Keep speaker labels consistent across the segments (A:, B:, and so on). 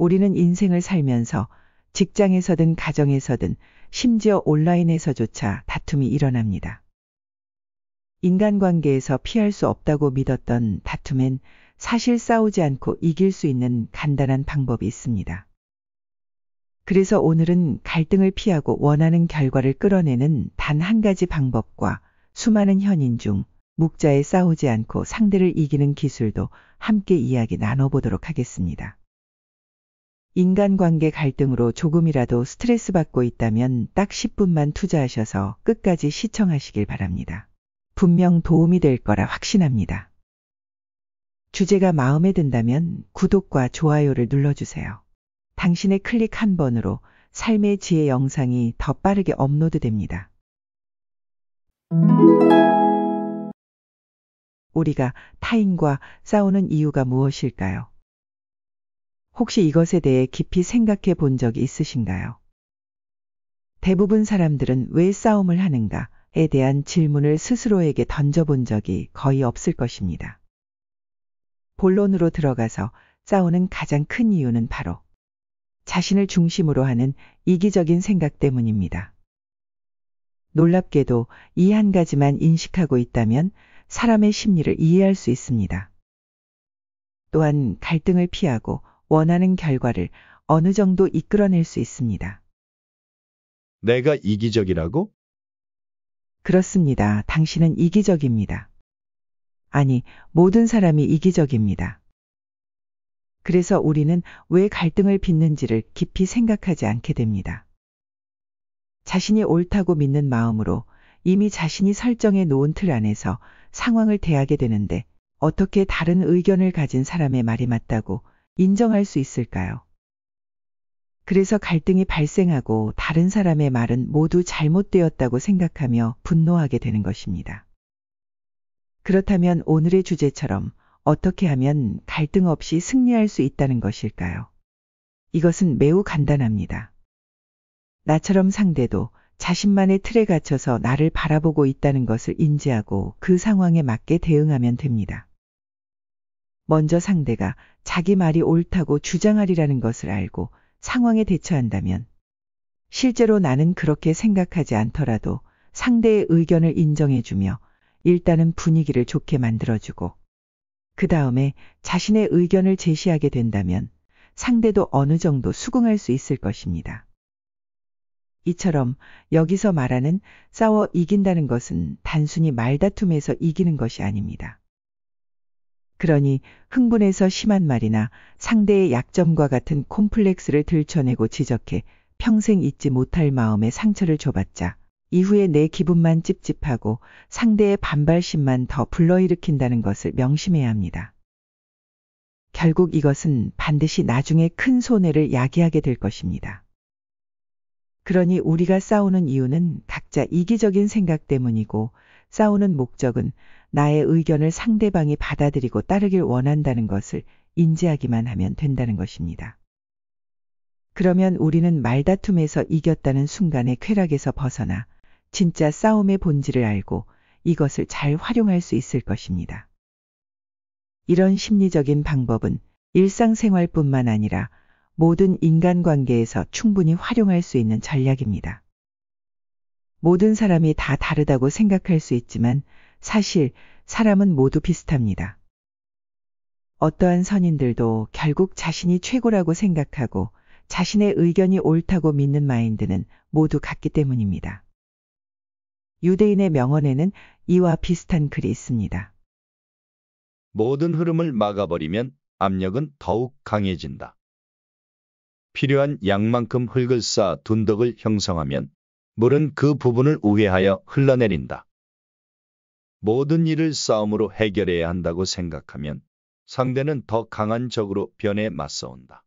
A: 우리는 인생을 살면서 직장에서든 가정에서든 심지어 온라인에서조차 다툼이 일어납니다. 인간관계에서 피할 수 없다고 믿었던 다툼엔 사실 싸우지 않고 이길 수 있는 간단한 방법이 있습니다. 그래서 오늘은 갈등을 피하고 원하는 결과를 끌어내는 단 한 가지 방법과 수많은 현인 중 묵자에 싸우지 않고 상대를 이기는 기술도 함께 이야기 나눠보도록 하겠습니다. 인간관계 갈등으로 조금이라도 스트레스 받고 있다면 딱 10분만 투자하셔서 끝까지 시청하시길 바랍니다. 분명 도움이 될 거라 확신합니다. 주제가 마음에 든다면 구독과 좋아요를 눌러주세요. 당신의 클릭 한 번으로 삶의 지혜 영상이 더 빠르게 업로드됩니다. 우리가 타인과 싸우는 이유가 무엇일까요? 혹시 이것에 대해 깊이 생각해 본 적이 있으신가요? 대부분 사람들은 왜 싸움을 하는가에 대한 질문을 스스로에게 던져본 적이 거의 없을 것입니다. 본론으로 들어가서 싸우는 가장 큰 이유는 바로 자신을 중심으로 하는 이기적인 생각 때문입니다. 놀랍게도 이 한 가지만 인식하고 있다면 사람의 심리를 이해할 수 있습니다. 또한 갈등을 피하고 원하는 결과를 어느 정도 이끌어낼 수 있습니다.
B: 내가 이기적이라고?
A: 그렇습니다. 당신은 이기적입니다. 아니, 모든 사람이 이기적입니다. 그래서 우리는 왜 갈등을 빚는지를 깊이 생각하지 않게 됩니다. 자신이 옳다고 믿는 마음으로 이미 자신이 설정해 놓은 틀 안에서 상황을 대하게 되는데 어떻게 다른 의견을 가진 사람의 말이 맞다고 인정할 수 있을까요? 그래서 갈등이 발생하고 다른 사람의 말은 모두 잘못되었다고 생각하며 분노하게 되는 것입니다. 그렇다면 오늘의 주제처럼 어떻게 하면 갈등 없이 승리할 수 있다는 것일까요? 이것은 매우 간단합니다. 나처럼 상대도 자신만의 틀에 갇혀서 나를 바라보고 있다는 것을 인지하고 그 상황에 맞게 대응하면 됩니다. 먼저 상대가 자기 말이 옳다고 주장하리라는 것을 알고 상황에 대처한다면 실제로 나는 그렇게 생각하지 않더라도 상대의 의견을 인정해주며 일단은 분위기를 좋게 만들어주고 그 다음에 자신의 의견을 제시하게 된다면 상대도 어느 정도 수긍할 수 있을 것입니다. 이처럼 여기서 말하는 싸워 이긴다는 것은 단순히 말다툼에서 이기는 것이 아닙니다. 그러니 흥분해서 심한 말이나 상대의 약점과 같은 콤플렉스를 들춰내고 지적해 평생 잊지 못할 마음에 상처를 줘봤자 이후에 내 기분만 찝찝하고 상대의 반발심만 더 불러일으킨다는 것을 명심해야 합니다. 결국 이것은 반드시 나중에 큰 손해를 야기하게 될 것입니다. 그러니 우리가 싸우는 이유는 각자 이기적인 생각 때문이고 싸우는 목적은 나의 의견을 상대방이 받아들이고 따르길 원한다는 것을 인지하기만 하면 된다는 것입니다. 그러면 우리는 말다툼에서 이겼다는 순간의 쾌락에서 벗어나 진짜 싸움의 본질을 알고 이것을 잘 활용할 수 있을 것입니다. 이런 심리적인 방법은 일상생활뿐만 아니라 모든 인간관계에서 충분히 활용할 수 있는 전략입니다. 모든 사람이 다 다르다고 생각할 수 있지만 사실 사람은 모두 비슷합니다. 어떠한 선인들도 결국 자신이 최고라고 생각하고 자신의 의견이 옳다고 믿는 마인드는 모두 같기 때문입니다. 유대인의 명언에는 이와 비슷한 글이 있습니다.
B: 모든 흐름을 막아버리면 압력은 더욱 강해진다. 필요한 양만큼 흙을 쌓아 둔덕을 형성하면 물은 그 부분을 우회하여 흘러내린다. 모든 일을 싸움으로 해결해야 한다고 생각하면 상대는 더 강한 적으로 변해 맞서온다.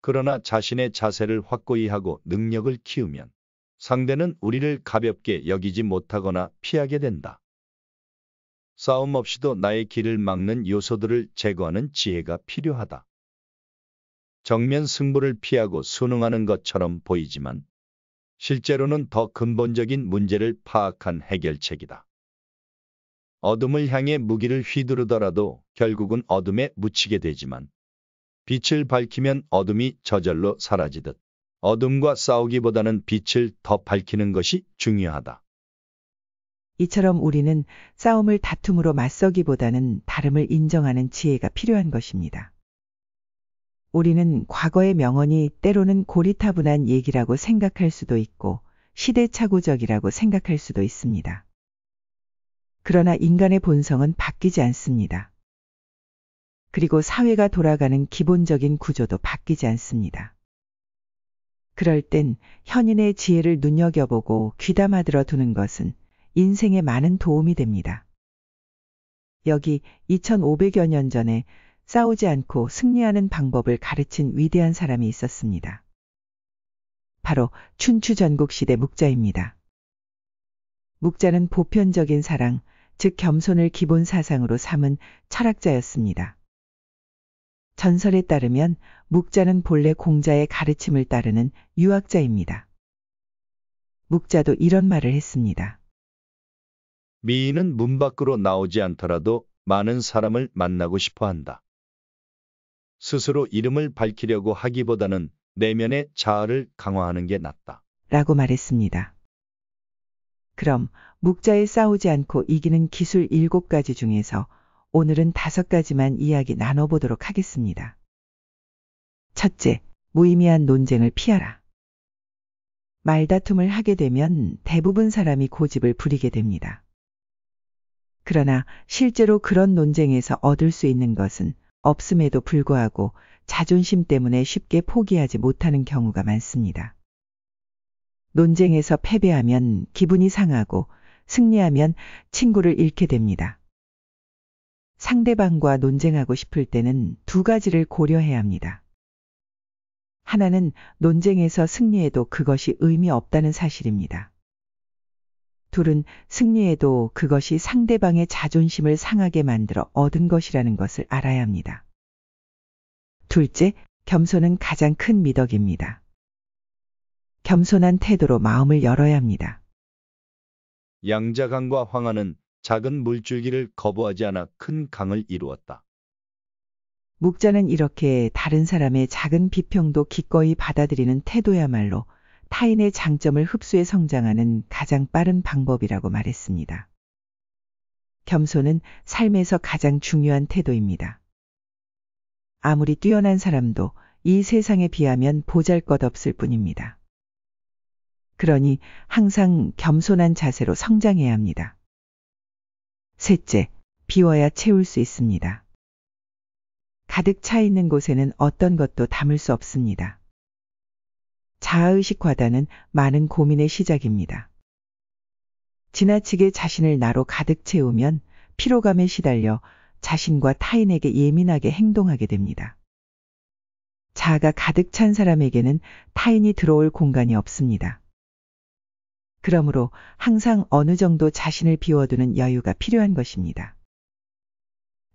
B: 그러나 자신의 자세를 확고히 하고 능력을 키우면 상대는 우리를 가볍게 여기지 못하거나 피하게 된다. 싸움 없이도 나의 길을 막는 요소들을 제거하는 지혜가 필요하다. 정면 승부를 피하고 순응하는 것처럼 보이지만 실제로는 더 근본적인 문제를 파악한 해결책이다. 어둠을 향해 무기를 휘두르더라도 결국은 어둠에 묻히게 되지만 빛을 밝히면 어둠이 저절로 사라지듯 어둠과 싸우기보다는 빛을 더 밝히는 것이 중요하다.
A: 이처럼 우리는 싸움을 다툼으로 맞서기보다는 다름을 인정하는 지혜가 필요한 것입니다. 우리는 과거의 명언이 때로는 고리타분한 얘기라고 생각할 수도 있고 시대착오적이라고 생각할 수도 있습니다. 그러나 인간의 본성은 바뀌지 않습니다. 그리고 사회가 돌아가는 기본적인 구조도 바뀌지 않습니다. 그럴 땐 현인의 지혜를 눈여겨보고 귀담아 들어두는 것은 인생에 많은 도움이 됩니다. 여기 2500여 년 전에 싸우지 않고 승리하는 방법을 가르친 위대한 사람이 있었습니다. 바로 춘추 전국 시대 묵자입니다. 묵자는 보편적인 사랑, 즉 겸손을 기본 사상으로 삼은 철학자였습니다. 전설에 따르면 묵자는 본래 공자의 가르침을 따르는 유학자입니다. 묵자도 이런 말을 했습니다.
B: 미인은 문 밖으로 나오지 않더라도 많은 사람을 만나고 싶어 한다. 스스로 이름을 밝히려고 하기보다는 내면의 자아를 강화하는 게 낫다.
A: 라고 말했습니다. 그럼 묵자에 싸우지 않고 이기는 기술 7가지 중에서 오늘은 5가지만 이야기 나눠보도록 하겠습니다. 첫째, 무의미한 논쟁을 피하라. 말다툼을 하게 되면 대부분 사람이 고집을 부리게 됩니다. 그러나 실제로 그런 논쟁에서 얻을 수 있는 것은 없음에도 불구하고 자존심 때문에 쉽게 포기하지 못하는 경우가 많습니다. 논쟁에서 패배하면 기분이 상하고 승리하면 친구를 잃게 됩니다. 상대방과 논쟁하고 싶을 때는 두 가지를 고려해야 합니다. 하나는 논쟁에서 승리해도 그것이 의미 없다는 사실입니다. 둘은 승리해도 그것이 상대방의 자존심을 상하게 만들어 얻은 것이라는 것을 알아야 합니다. 둘째, 겸손은 가장 큰 미덕입니다. 겸손한 태도로 마음을 열어야
B: 합니다. 양자강과 황하는 작은 물줄기를 거부하지 않아 큰 강을 이루었다.
A: 묵자는 이렇게 다른 사람의 작은 비평도 기꺼이 받아들이는 태도야말로 타인의 장점을 흡수해 성장하는 가장 빠른 방법이라고 말했습니다. 겸손은 삶에서 가장 중요한 태도입니다. 아무리 뛰어난 사람도 이 세상에 비하면 보잘 것 없을 뿐입니다. 그러니 항상 겸손한 자세로 성장해야 합니다. 셋째, 비워야 채울 수 있습니다. 가득 차 있는 곳에는 어떤 것도 담을 수 없습니다. 자아의식 과다는 많은 고민의 시작입니다. 지나치게 자신을 나로 가득 채우면 피로감에 시달려 자신과 타인에게 예민하게 행동하게 됩니다. 자아가 가득 찬 사람에게는 타인이 들어올 공간이 없습니다. 그러므로 항상 어느 정도 자신을 비워두는 여유가 필요한 것입니다.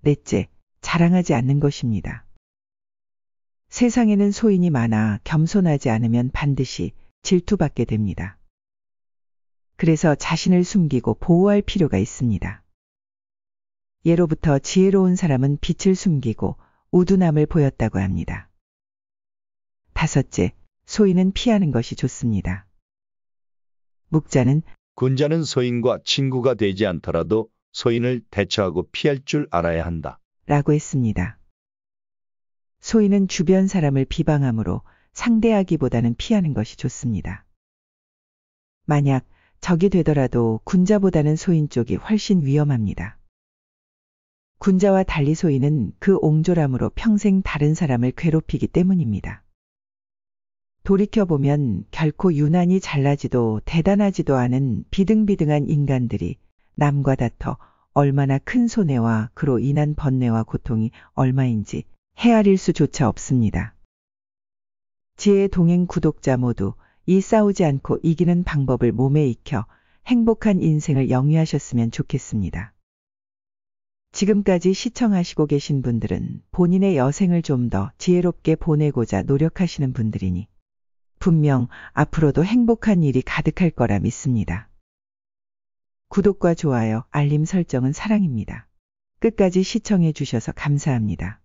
A: 넷째, 자랑하지 않는 것입니다. 세상에는 소인이 많아 겸손하지 않으면 반드시 질투받게 됩니다. 그래서 자신을 숨기고 보호할 필요가 있습니다. 예로부터 지혜로운 사람은 빛을 숨기고 우둔함을 보였다고 합니다. 다섯째, 소인은 피하는 것이 좋습니다.
B: 묵자는 군자는 소인과 친구가 되지 않더라도 소인을 대처하고 피할 줄 알아야 한다.
A: 라고 했습니다. 소인은 주변 사람을 비방함으로 상대하기보다는 피하는 것이 좋습니다. 만약 적이 되더라도 군자보다는 소인 쪽이 훨씬 위험합니다. 군자와 달리 소인은 그 옹졸함으로 평생 다른 사람을 괴롭히기 때문입니다. 돌이켜보면 결코 유난히 잘나지도 대단하지도 않은 비등비등한 인간들이 남과 다퉈 얼마나 큰 손해와 그로 인한 번뇌와 고통이 얼마인지 헤아릴 수조차 없습니다. 지혜 동행 구독자 모두 이 싸우지 않고 이기는 방법을 몸에 익혀 행복한 인생을 영위하셨으면 좋겠습니다. 지금까지 시청하시고 계신 분들은 본인의 여생을 좀 더 지혜롭게 보내고자 노력하시는 분들이니 분명 앞으로도 행복한 일이 가득할 거라 믿습니다. 구독과 좋아요, 알림 설정은 사랑입니다.
B: 끝까지 시청해 주셔서 감사합니다.